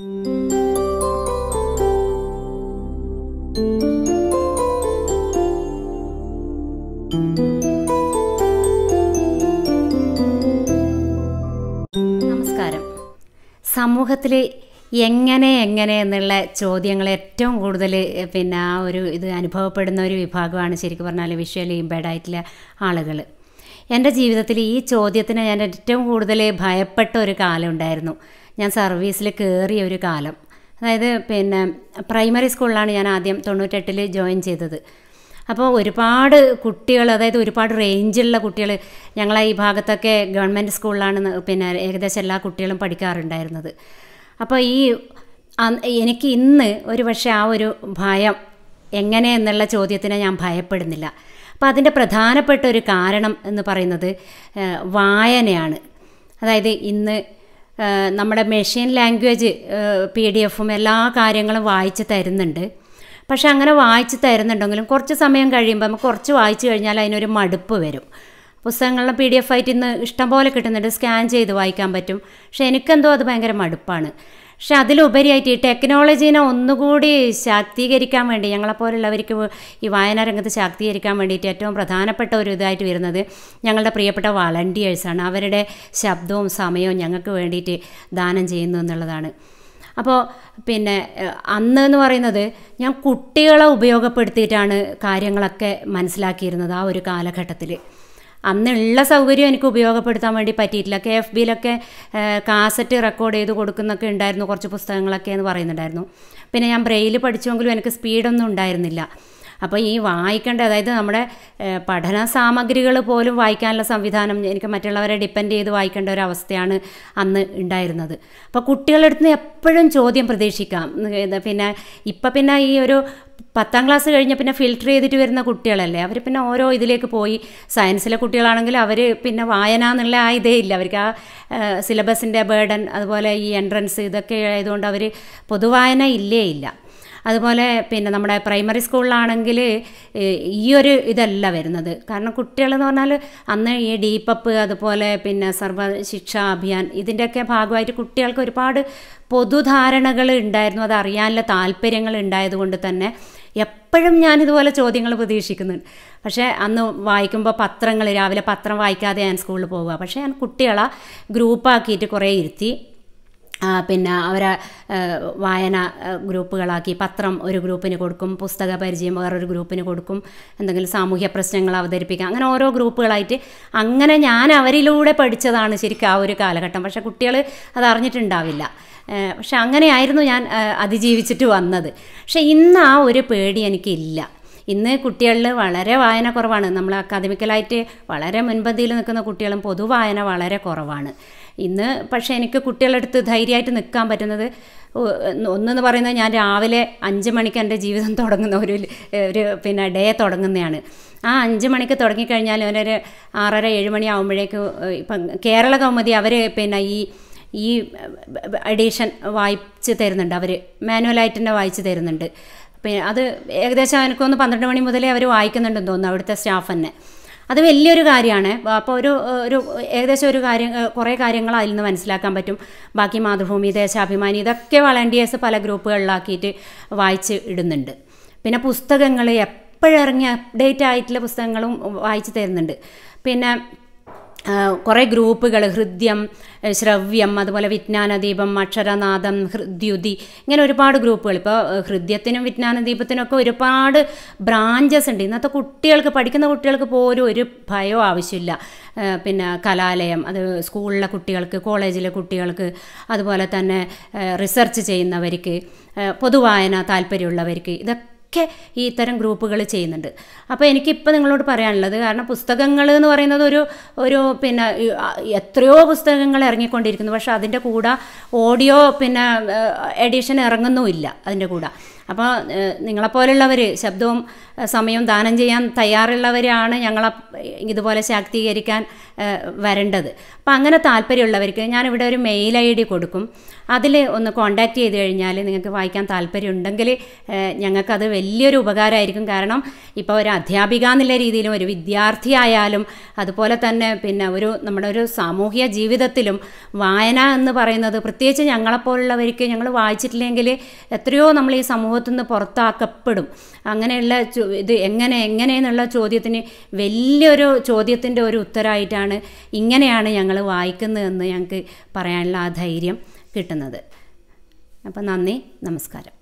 നമസ്കാരം സമൂഹത്തിൽ എങ്ങനെ എങ്ങനെ എന്നുള്ള ചോദ്യങ്ങൾ ഏറ്റവും കൂടുതൽ പിന്നെ ആ ഒരു ഇത് അനുഭവപ്പെടുന്ന ഒരു വിഭാഗമാണ് ശരിക്കും പറഞ്ഞാൽ വിഷ്വലി ഇമ്പേർഡ് ആയിട്ടുള്ള ആളുകൾ എൻ്റെ ജീവിതത്തിൽ ഈ ചോദ്യത്തിന് ഞാൻ ഏറ്റവും കൂടുതൽ ഭയപ്പെട്ട ഒരു കാലം ഉണ്ടായിരുന്നു ഞാൻ സർവീസിൽ കയറിയ ഒരു കാലം അതായത് പിന്നെ പ്രൈമറി സ്കൂളിലാണ് ഞാൻ ആദ്യം തൊണ്ണൂറ്റെട്ടിൽ ജോയിൻ ചെയ്തത് അപ്പോൾ ഒരുപാട് കുട്ടികൾ അതായത് ഒരുപാട് റേഞ്ചിലുള്ള കുട്ടികൾ ഞങ്ങളെ ഈ ഭാഗത്തൊക്കെ ഗവൺമെൻറ് സ്കൂളിലാണ് പിന്നെ ഏകദേശം എല്ലാ കുട്ടികളും പഠിക്കാറുണ്ടായിരുന്നത് അപ്പോൾ ഈ എനിക്ക് ഇന്ന് ഒരു പക്ഷേ ആ ഒരു ഭയം എങ്ങനെ എന്നുള്ള ചോദ്യത്തിനെ ഞാൻ ഭയപ്പെടുന്നില്ല അപ്പോൾ അതിൻ്റെ പ്രധാനപ്പെട്ട ഒരു കാരണം എന്ന് പറയുന്നത് വായനയാണ് അതായത് ഇന്ന് നമ്മുടെ മെഷീൻ ലാംഗ്വേജ് പി ഡി എഫും എല്ലാ കാര്യങ്ങളും വായിച്ച് തരുന്നുണ്ട് പക്ഷെ അങ്ങനെ വായിച്ച് തരുന്നുണ്ടെങ്കിലും കുറച്ച് സമയം കഴിയുമ്പോൾ നമുക്ക് കുറച്ച് വായിച്ചു കഴിഞ്ഞാൽ അതിനൊരു മടുപ്പ് വരും പുസ്തകങ്ങളുടെ പി ഡി എഫ് ആയിട്ട് ഇന്ന് ഇഷ്ടംപോലെ കിട്ടുന്നുണ്ട് സ്കാൻ ചെയ്ത് വായിക്കാൻ പറ്റും പക്ഷെ എനിക്കെന്തോ അത് ഭയങ്കര മടുപ്പാണ് പക്ഷെ അതിലുപരിയായിട്ട് ഈ ടെക്നോളജീനെ ഒന്നുകൂടി ശാക്തീകരിക്കാൻ വേണ്ടി ഞങ്ങളെപ്പോലുള്ളവർക്ക് ഈ വായനാ രംഗത്ത് ശാക്തീകരിക്കാൻ വേണ്ടിയിട്ട് ഏറ്റവും പ്രധാനപ്പെട്ട ഒരു ഇതായിട്ട് വരുന്നത് ഞങ്ങളുടെ പ്രിയപ്പെട്ട വളണ്ടിയേഴ്സാണ് അവരുടെ ശബ്ദവും സമയവും ഞങ്ങൾക്ക് വേണ്ടിയിട്ട് ദാനം ചെയ്യുന്നു എന്നുള്ളതാണ് അപ്പോൾ പിന്നെ അന്ന് എന്ന് പറയുന്നത് ഞാൻ കുട്ടികളെ ഉപയോഗപ്പെടുത്തിയിട്ടാണ് കാര്യങ്ങളൊക്കെ മനസ്സിലാക്കിയിരുന്നത് ആ ഒരു കാലഘട്ടത്തിൽ അന്നുള്ള സൗകര്യം എനിക്ക് ഉപയോഗപ്പെടുത്താൻ വേണ്ടി പറ്റിയിട്ടില്ല കെ എഫ് ബിയിലൊക്കെ കാസറ്റ് റെക്കോർഡ് ചെയ്ത് കൊടുക്കുന്നൊക്കെ ഉണ്ടായിരുന്നു കുറച്ച് പുസ്തകങ്ങളൊക്കെ എന്ന് പറയുന്നുണ്ടായിരുന്നു പിന്നെ ഞാൻ ബ്രെയിൽ പഠിച്ചെങ്കിലും എനിക്ക് സ്പീഡൊന്നും ഉണ്ടായിരുന്നില്ല അപ്പോൾ ഈ വായിക്കേണ്ട അതായത് നമ്മുടെ പഠന സാമഗ്രികൾ പോലും വായിക്കാനുള്ള സംവിധാനം എനിക്ക് മറ്റുള്ളവരെ ഡിപ്പെൻഡ് ചെയ്ത് വായിക്കേണ്ട ഒരു അവസ്ഥയാണ് അന്ന് ഉണ്ടായിരുന്നത് അപ്പോൾ കുട്ടികളുടെ അടുത്ത് എപ്പോഴും ചോദ്യം പ്രതീക്ഷിക്കാം പിന്നെ ഇപ്പം പിന്നെ ഈ ഒരു പത്താം ക്ലാസ് കഴിഞ്ഞ പിന്നെ ഫിൽട്ടർ ചെയ്തിട്ട് വരുന്ന കുട്ടികളല്ലേ അവർ പിന്നെ ഓരോ ഇതിലേക്ക് പോയി സയൻസിലെ കുട്ടികളാണെങ്കിൽ അവർ പിന്നെ വായന എന്നുള്ള ആ ഇതേ ഇല്ല അവർക്ക് ആ സിലബസിൻ്റെ ബേർഡൻ അതുപോലെ ഈ എൻട്രൻസ് ഇതൊക്കെ ആയതുകൊണ്ട് അവർ പൊതുവായന ഇല്ലേ ഇല്ല അതുപോലെ പിന്നെ നമ്മുടെ പ്രൈമറി സ്കൂളിലാണെങ്കിൽ ഈ ഒരു ഇതല്ല വരുന്നത് കാരണം കുട്ടികളെന്ന് പറഞ്ഞാൽ അന്ന് ഈ ഡീപ്പപ്പ് അതുപോലെ പിന്നെ സർവശിക്ഷാ അഭിയാൻ ഇതിൻ്റെയൊക്കെ ഭാഗമായിട്ട് കുട്ടികൾക്ക് ഒരുപാട് പൊതുധാരണകൾ ഉണ്ടായിരുന്നു അത് അറിയാനുള്ള താല്പര്യങ്ങൾ ഉണ്ടായതുകൊണ്ട് തന്നെ എപ്പോഴും ഞാൻ ഇതുപോലെ ചോദ്യങ്ങൾ പ്രതീക്ഷിക്കുന്നുണ്ട് പക്ഷേ അന്ന് വായിക്കുമ്പോൾ പത്രങ്ങൾ രാവിലെ പത്രം വായിക്കാതെ ഞാൻ സ്കൂളിൽ പോവുക പക്ഷേ ഞാൻ കുട്ടികളെ ഗ്രൂപ്പാക്കിയിട്ട് കുറേ ഇരുത്തി പിന്നെ അവരെ വായന ഗ്രൂപ്പുകളാക്കി പത്രം ഒരു ഗ്രൂപ്പിന് കൊടുക്കും പുസ്തക പരിചയം വേറൊരു ഗ്രൂപ്പിന് കൊടുക്കും എന്തെങ്കിലും സാമൂഹ്യ പ്രശ്നങ്ങൾ അവതരിപ്പിക്കുക അങ്ങനെ ഓരോ ഗ്രൂപ്പുകളായിട്ട് അങ്ങനെ ഞാൻ അവരിലൂടെ പഠിച്ചതാണ് ശരിക്കും ആ ഒരു കാലഘട്ടം പക്ഷെ കുട്ടികൾ അത് അറിഞ്ഞിട്ടുണ്ടാവില്ല പക്ഷെ അങ്ങനെയായിരുന്നു ഞാൻ അതിജീവിച്ചിട്ട് വന്നത് പക്ഷെ ഇന്ന് ആ ഒരു പേടി എനിക്കില്ല ഇന്ന് കുട്ടികളിൽ വളരെ വായന കുറവാണ് നമ്മൾ അക്കാദമിക്കലായിട്ട് വളരെ മുൻപന്തിയിൽ നിൽക്കുന്ന കുട്ടികളും പൊതുവായന വളരെ കുറവാണ് ഇന്ന് പക്ഷേ എനിക്ക് കുട്ടികളെടുത്ത് ധൈര്യമായിട്ട് നിൽക്കാൻ പറ്റുന്നത് ഒന്നെന്ന് പറയുന്നത് ഞാൻ രാവിലെ അഞ്ച് മണിക്ക് എൻ്റെ ജീവിതം തുടങ്ങുന്ന ഒരു ഒരു പിന്നെ ഡേ തുടങ്ങുന്നതാണ് ആ അഞ്ച് മണിക്ക് തുടങ്ങിക്കഴിഞ്ഞാൽ അവനൊരു ആറര ഏഴ് മണി ആകുമ്പോഴേക്ക് ഇപ്പം കേരള കൗമുദി അവർ പിന്നെ ഈ ഈ അഡീഷൻ വായിച്ച് തരുന്നുണ്ട് അവർ മാനുവലായിട്ട് തന്നെ വായിച്ച് തരുന്നുണ്ട് പിന്നെ അത് ഏകദേശം എനിക്കൊന്ന് പന്ത്രണ്ട് മണി മുതലേ അവർ വായിക്കുന്നുണ്ടെന്ന് തോന്നുന്നു അവിടുത്തെ സ്റ്റാഫ് തന്നെ അത് വലിയൊരു കാര്യമാണ് അപ്പോൾ ഒരു ഒരു ഏകദേശം ഒരു കാര്യം കുറേ കാര്യങ്ങൾ അതിൽ നിന്ന് മനസ്സിലാക്കാൻ പറ്റും ബാക്കി മാതൃഭൂമി ദേശാഭിമാനി ഇതൊക്കെ വളണ്ടിയേഴ്സ് പല ഗ്രൂപ്പുകളിലാക്കിയിട്ട് വായിച്ച് ഇടുന്നുണ്ട് പിന്നെ പുസ്തകങ്ങൾ എപ്പോഴിറങ്ങി അപ്ഡേറ്റ് ആയിട്ടുള്ള പുസ്തകങ്ങളും വായിച്ചു തരുന്നുണ്ട് പിന്നെ കുറേ ഗ്രൂപ്പുകൾ ഹൃദ്യം ശ്രവ്യം അതുപോലെ വിജ്ഞാനദീപം അക്ഷരനാഥം ഹൃദ്യുതി ഇങ്ങനെ ഒരുപാട് ഗ്രൂപ്പുകൾ ഇപ്പോൾ ഹൃദ്യത്തിനും ഒക്കെ ഒരുപാട് ബ്രാഞ്ചസ് ഉണ്ട് ഇന്നത്തെ കുട്ടികൾക്ക് പഠിക്കുന്ന കുട്ടികൾക്ക് പോലും ഒരു ഭയവും ആവശ്യമില്ല പിന്നെ കലാലയം അത് സ്കൂളിലെ കുട്ടികൾക്ക് കോളേജിലെ കുട്ടികൾക്ക് അതുപോലെ തന്നെ റിസർച്ച് ചെയ്യുന്നവർക്ക് പൊതുവായന താല്പര്യമുള്ളവർക്ക് ഇതൊക്കെ ഒക്കെ ഈ ഇത്തരം ഗ്രൂപ്പുകൾ ചെയ്യുന്നുണ്ട് അപ്പോൾ എനിക്കിപ്പോൾ നിങ്ങളോട് പറയാനുള്ളത് കാരണം പുസ്തകങ്ങൾ എന്ന് പറയുന്നത് ഒരു ഒരു പിന്നെ എത്രയോ പുസ്തകങ്ങൾ ഇറങ്ങിക്കൊണ്ടിരിക്കുന്നു പക്ഷേ അതിൻ്റെ കൂടെ ഓഡിയോ പിന്നെ എഡിഷൻ ഇറങ്ങുന്നുമില്ല അതിൻ്റെ കൂടെ അപ്പോൾ നിങ്ങളെപ്പോലുള്ളവർ ശബ്ദവും സമയവും ദാനം ചെയ്യാൻ തയ്യാറുള്ളവരാണ് ഞങ്ങളെ ഇതുപോലെ ശാക്തീകരിക്കാൻ വരേണ്ടത് അപ്പോൾ അങ്ങനെ താല്പര്യമുള്ളവർക്ക് ഞാനിവിടെ ഒരു മെയിൽ ഐ ഡി കൊടുക്കും അതിൽ ഒന്ന് കോൺടാക്റ്റ് ചെയ്ത് കഴിഞ്ഞാൽ നിങ്ങൾക്ക് വായിക്കാൻ താല്പര്യമുണ്ടെങ്കിൽ ഞങ്ങൾക്കത് വലിയൊരു ഉപകാരമായിരിക്കും കാരണം ഇപ്പോൾ ഒരു അധ്യാപിക എന്നുള്ള രീതിയിലും ഒരു വിദ്യാർത്ഥിയായാലും ആയാലും അതുപോലെ തന്നെ പിന്നെ ഒരു നമ്മുടെ ഒരു സാമൂഹ്യ ജീവിതത്തിലും വായന എന്ന് പറയുന്നത് പ്രത്യേകിച്ച് ഞങ്ങളെപ്പോലുള്ളവർക്ക് ഞങ്ങൾ വായിച്ചിട്ടില്ലെങ്കിൽ എത്രയോ നമ്മൾ ഈ സമൂഹം സമൂഹത്തിൽ നിന്ന് പുറത്താക്കപ്പെടും അങ്ങനെയുള്ള ഇത് എങ്ങനെ എങ്ങനെയെന്നുള്ള ചോദ്യത്തിന് വലിയൊരു ചോദ്യത്തിൻ്റെ ഒരു ഉത്തരമായിട്ടാണ് ഇങ്ങനെയാണ് ഞങ്ങൾ വായിക്കുന്നതെന്ന് ഞങ്ങൾക്ക് പറയാനുള്ള ആ ധൈര്യം കിട്ടുന്നത് അപ്പം നന്ദി നമസ്കാരം